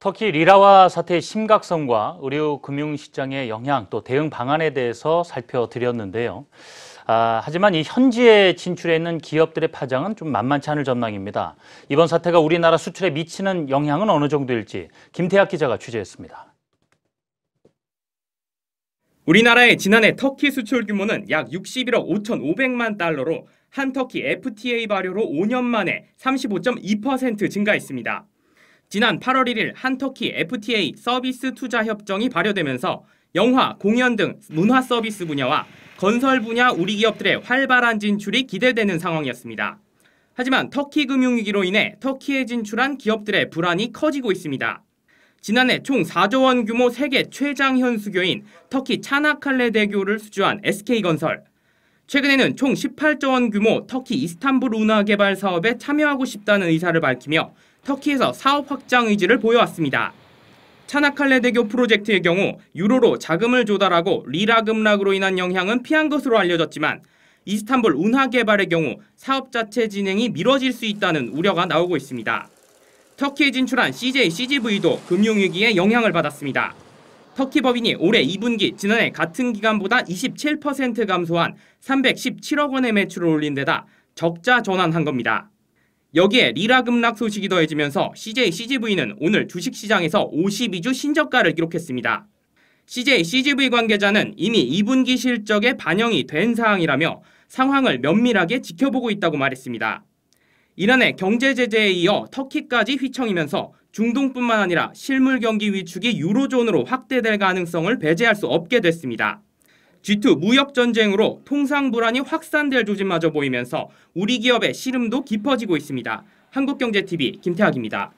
터키 리라와 사태의 심각성과 의료 금융 시장의 영향 또 대응 방안에 대해서 살펴드렸는데요. 아, 하지만 이 현지에 진출해 있는 기업들의 파장은 좀 만만치 않을 전망입니다. 이번 사태가 우리나라 수출에 미치는 영향은 어느 정도일지 김태학 기자가 취재했습니다. 우리나라의 지난해 터키 수출 규모는 약 61억 5,500만 달러로 한 터키 FTA 발효로 5년 만에 35.2% 증가했습니다. 지난 8월 1일 한터키 FTA 서비스 투자 협정이 발효되면서 영화, 공연 등 문화 서비스 분야와 건설 분야 우리 기업들의 활발한 진출이 기대되는 상황이었습니다. 하지만 터키 금융위기로 인해 터키에 진출한 기업들의 불안이 커지고 있습니다. 지난해 총 4조 원 규모 세계 최장 현수교인 터키 차나칼레 대교를 수주한 SK건설, 최근에는 총 18조 원 규모 터키 이스탄불 운하 개발 사업에 참여하고 싶다는 의사를 밝히며 터키에서 사업 확장 의지를 보여왔습니다. 차나칼레 대교 프로젝트의 경우 유로로 자금을 조달하고 리라 급락으로 인한 영향은 피한 것으로 알려졌지만 이스탄불 운하 개발의 경우 사업 자체 진행이 미뤄질 수 있다는 우려가 나오고 있습니다. 터키에 진출한 CJ CGV도 금융위기에 영향을 받았습니다. 터키 법인이 올해 2분기 지난해 같은 기간보다 27% 감소한 317억 원의 매출을 올린 데다 적자 전환한 겁니다. 여기에 리라 급락 소식이 더해지면서 CJ CGV는 오늘 주식시장에서 52주 신저가를 기록했습니다. CJ CGV 관계자는 이미 2분기 실적에 반영이 된 사항이라며 상황을 면밀하게 지켜보고 있다고 말했습니다. 이란의 경제 제재에 이어 터키까지 휘청이면서 중동뿐만 아니라 실물 경기 위축이 유로존으로 확대될 가능성을 배제할 수 없게 됐습니다. G2 무역 전쟁으로 통상 불안이 확산될 조짐마저 보이면서 우리 기업의 시름도 깊어지고 있습니다. 한국경제TV 김태학입니다.